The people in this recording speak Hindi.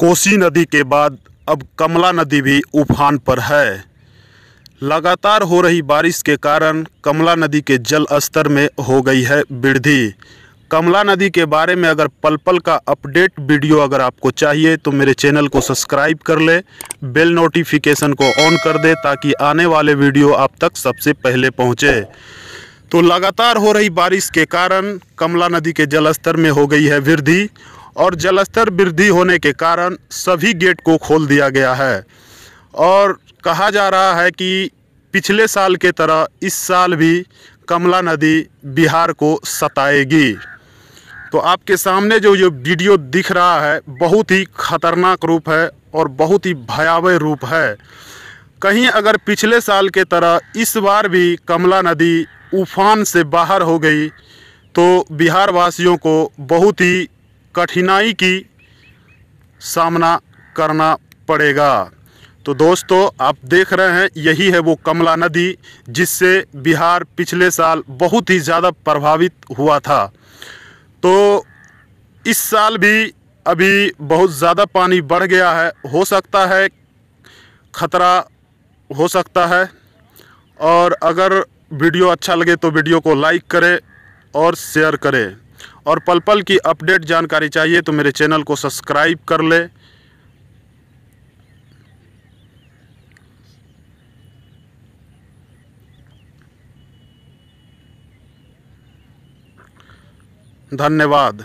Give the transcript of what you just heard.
कोसी नदी के बाद अब कमला नदी भी उफान पर है लगातार हो रही बारिश के कारण कमला नदी के जल स्तर में हो गई है वृद्धि कमला नदी के बारे में अगर पल पल का अपडेट वीडियो अगर आपको चाहिए तो मेरे चैनल को सब्सक्राइब कर ले बेल नोटिफिकेशन को ऑन कर दे ताकि आने वाले वीडियो आप तक सबसे पहले पहुँचे तो लगातार हो रही बारिश के कारण कमला नदी के जलस्तर में हो गई है वृद्धि और जलस्तर वृद्धि होने के कारण सभी गेट को खोल दिया गया है और कहा जा रहा है कि पिछले साल के तरह इस साल भी कमला नदी बिहार को सताएगी तो आपके सामने जो ये वीडियो दिख रहा है बहुत ही खतरनाक रूप है और बहुत ही भयावह रूप है कहीं अगर पिछले साल के तरह इस बार भी कमला नदी उफान से बाहर हो गई तो बिहार वासियों को बहुत ही कठिनाई की सामना करना पड़ेगा तो दोस्तों आप देख रहे हैं यही है वो कमला नदी जिससे बिहार पिछले साल बहुत ही ज़्यादा प्रभावित हुआ था तो इस साल भी अभी बहुत ज़्यादा पानी बढ़ गया है हो सकता है खतरा हो सकता है और अगर वीडियो अच्छा लगे तो वीडियो को लाइक करें और शेयर करें और पल पल की अपडेट जानकारी चाहिए तो मेरे चैनल को सब्सक्राइब कर ले धन्यवाद